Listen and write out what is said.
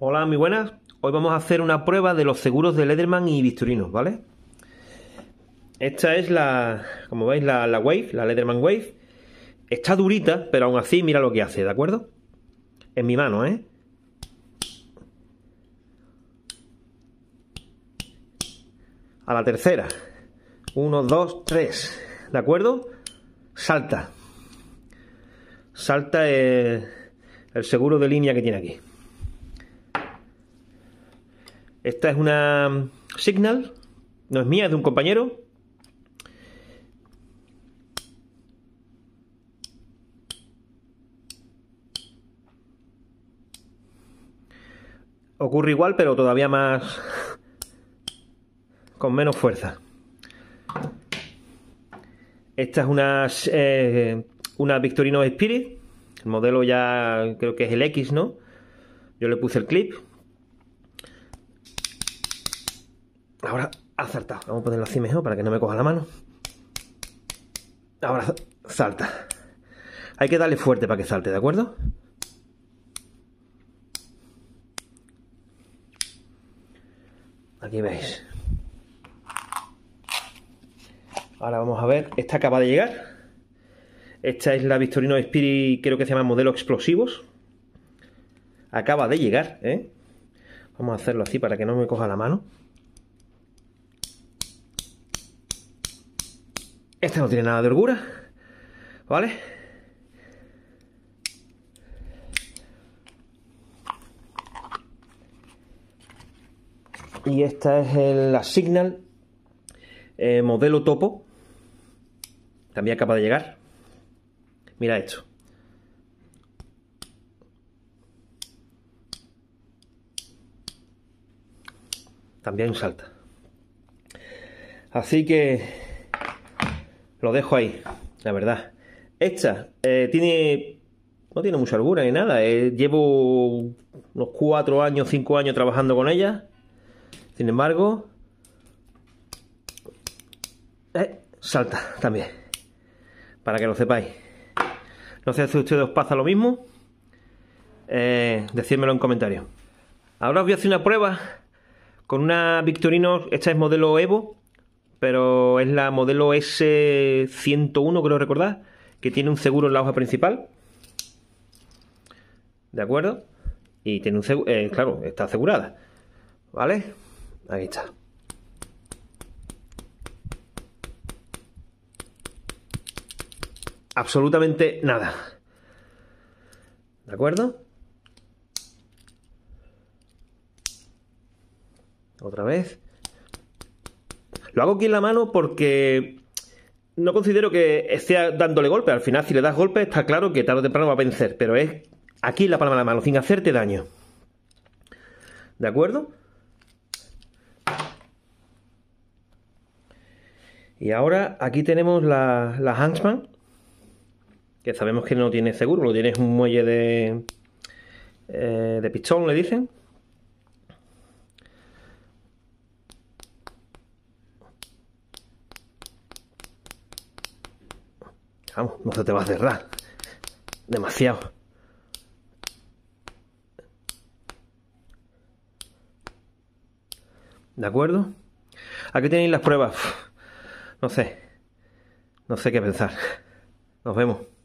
Hola, muy buenas. Hoy vamos a hacer una prueba de los seguros de Lederman y bisturinos, ¿vale? Esta es la, como veis, la, Wave, la Lederman Wave. Está durita, pero aún así mira lo que hace, ¿de acuerdo? En mi mano, ¿eh? A la tercera. Uno, dos, tres. ¿De acuerdo? Salta. Salta el seguro de línea que tiene aquí. Esta es una mm, Signal, no es mía, es de un compañero. Ocurre igual, pero todavía más... con menos fuerza. Esta es una, eh, una Victorino Spirit. El modelo ya creo que es el X, ¿no? Yo le puse el clip. Ahora saltado, Vamos a ponerlo así mejor para que no me coja la mano. Ahora salta. Hay que darle fuerte para que salte, ¿de acuerdo? Aquí veis. Ahora vamos a ver. Esta acaba de llegar. Esta es la Victorino Spirit, creo que se llama modelo explosivos. Acaba de llegar, ¿eh? Vamos a hacerlo así para que no me coja la mano. esta no tiene nada de holgura, ¿vale? Y esta es el, la Signal eh, modelo topo. También acaba de llegar. Mira esto. También salta. Así que lo dejo ahí, la verdad. Esta eh, tiene. No tiene mucha holgura ni nada. Eh, llevo unos 4 años, 5 años trabajando con ella. Sin embargo. Eh, salta también. Para que lo sepáis. No sé si a ustedes os pasa lo mismo. decídmelo en comentarios. Ahora os voy a hacer una prueba con una Victorino. Esta es modelo Evo pero es la modelo S101, creo recordar, que tiene un seguro en la hoja principal. ¿De acuerdo? Y tiene un seguro, eh, claro, está asegurada. ¿Vale? Ahí está. Absolutamente nada. ¿De acuerdo? Otra vez. Lo hago aquí en la mano porque no considero que esté dándole golpe. Al final, si le das golpe, está claro que tarde o temprano va a vencer, pero es aquí en la palma de la mano, sin hacerte daño. ¿De acuerdo? Y ahora aquí tenemos la, la que sabemos que no tiene seguro, lo tiene un muelle de, eh, de pistón, le dicen. Vamos, no se te va a cerrar. Demasiado. ¿De acuerdo? Aquí tienen las pruebas. No sé. No sé qué pensar. Nos vemos.